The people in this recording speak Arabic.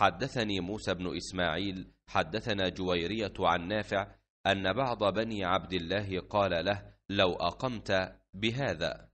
حدثني موسى بن إسماعيل حدثنا جويرية عن نافع أن بعض بني عبد الله قال له لو أقمت بهذا